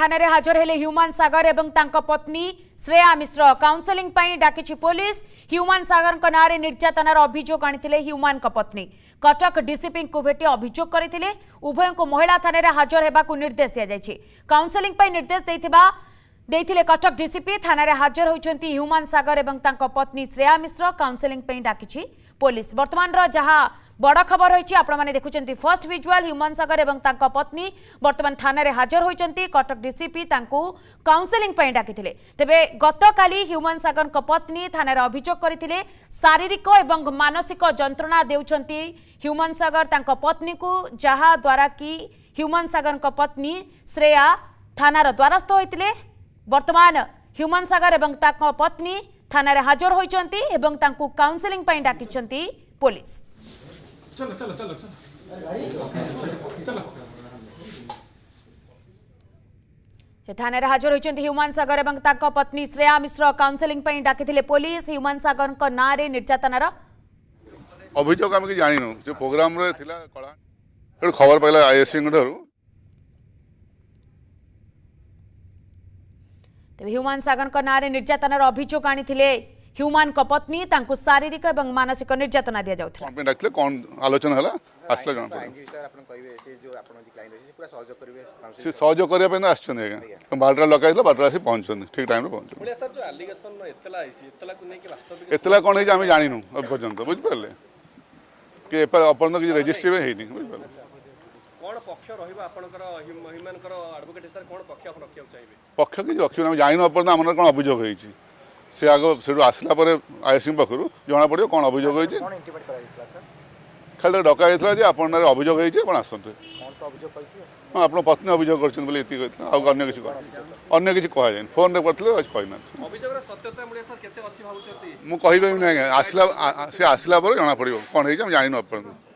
থানায় হাজর হলে হ্যুমান সাগর এবং তাঁর পত্নী শ্রেয়া মিশ্র কাউন্সেলিং ডাকিছি পুলিশ হ্যুমান সাগর নাঁরে নির্যাতনার অভিযোগ আনিলে হ্যুমান পত্নী কটক ডিসিপি ভেটি অভিযোগ করে উভয় মহিলা থানায় হাজর হওয়া নির্দেশ দিয়া দিয়েছে কাউন্সেলিং নির্দেশ দিয়ে ଦେଇଥିଲେ କଟକ ଡିସିପି ଥାନାରେ ହାଜର ହୋଇଛନ୍ତି ହ୍ୟୁମାନ ସାଗର ଏବଂ ତାଙ୍କ ପତ୍ନୀ ଶ୍ରେୟା ମିଶ୍ର କାଉନ୍ସେଲିଂ ପାଇଁ ଡାକିଛି ପୋଲିସ ବର୍ତ୍ତମାନର ଯାହା ବଡ଼ ଖବର ରହିଛି ଆପଣମାନେ ଦେଖୁଛନ୍ତି ଫର୍ଷ୍ଟ ଭିଜୁଆଲ୍ ହ୍ୟୁମାନ ସାଗର ଏବଂ ତାଙ୍କ ପତ୍ନୀ ବର୍ତ୍ତମାନ ଥାନାରେ ହାଜର ହୋଇଛନ୍ତି କଟକ ଡିସିପି ତାଙ୍କୁ କାଉନ୍ସେଲିଂ ପାଇଁ ଡାକିଥିଲେ ତେବେ ଗତକାଲି ହ୍ୟୁମାନ ସାଗରଙ୍କ ପତ୍ନୀ ଥାନାରେ ଅଭିଯୋଗ କରିଥିଲେ ଶାରୀରିକ ଏବଂ ମାନସିକ ଯନ୍ତ୍ରଣା ଦେଉଛନ୍ତି ହ୍ୟୁମାନ ସାଗର ତାଙ୍କ ପତ୍ନୀକୁ ଯାହାଦ୍ୱାରା କି ହ୍ୟୁମାନ ସାଗରଙ୍କ ପତ୍ନୀ ଶ୍ରେୟା ଥାନାର ଦ୍ୱାରସ୍ଥ ହୋଇଥିଲେ বর্তমান হ্যুমান সাগর এবং তাঁর পত্নী থানার হাজর হয়েছেন এবং তাঁকু थाना हाजर होती ह्यूमान सागर और पत्नी श्रेया मिश्र काउनसेलिंग डाकी पुलिस ह्यूमान सागर ना निर्यातनार अभियोग आम प्रोग्राम खबर पाइला आईएससी ତେବେ ହ୍ୟୁମାନ ସାଗରଙ୍କ ନାଁରେ ନିର୍ଯାତନାର ଅଭିଯୋଗ ଆଣିଥିଲେ ହ୍ୟୁମାନଙ୍କ ପତ୍ନୀ ତାଙ୍କୁ ଶାରୀରିକ ଏବଂ ମାନସିକ ନିର୍ଯାତନା ଦିଆଯାଉଥିଲା ଆଲୋଚନା ହେଲା ଆସିଲା ଜଣା ସେ ସହଯୋଗ କରିବା ପାଇଁ ଆସିଛନ୍ତି ଆଜ୍ଞା ବାରଟା ଲଗାଇଥିଲା ବାରଟା ଆସି ପହଞ୍ଚୁଛନ୍ତି ଠିକ୍ ଟାଇମ୍ରେ ପହଞ୍ଚୁଛନ୍ତି ଏତଲା କ'ଣ ହେଇଛି ଆମେ ଜାଣିନୁ ପର୍ଯ୍ୟନ୍ତ ବୁଝିପାରିଲେ କି ଏପର୍ଯ୍ୟନ୍ତ କିଛି ରେଜିଷ୍ଟ୍ରି ବି ହେଇନି ବୁଝିପାରିଲେ পক্ষ রইবা आपणकर महमानकर एडवोकेटसर कोण পক্ষ রাখিব চাইবে পক্ষ কি লক্ষ্মণ জানি ন পড়া আমাৰ কোন অভিযোগ হৈছে সে আগ সেটো আসলা পরে আইছিম বকৰু যোৱা পঢ়ি কোন অভিযোগ হৈছে কোন ইনটিমেট কৰাই গৈছে স্যার খেলৰ ঢকা হৈছলা যে आपणৰ অভিযোগ হৈছে বনা আসন্তে কোনটো অভিযোগ কৈছে মই আপোনাৰ প্ৰশ্ন অভিযোগ কৰিছোঁ বুলি ইতি কৈছোঁ আৰু অন্য কিবা অন্য কিবা কোৱা যায় ফোনৰে কবলৈ আছে কৈ মানছি অভিযোগৰ সত্যতাৰ মুঢ়া স্যার ক'তে আছি ভাবুছতি মই ক'ইবা নাই আসলা সে আসলা পরে যোৱা পঢ়িব কোন হৈ যায় জানি ন পড়া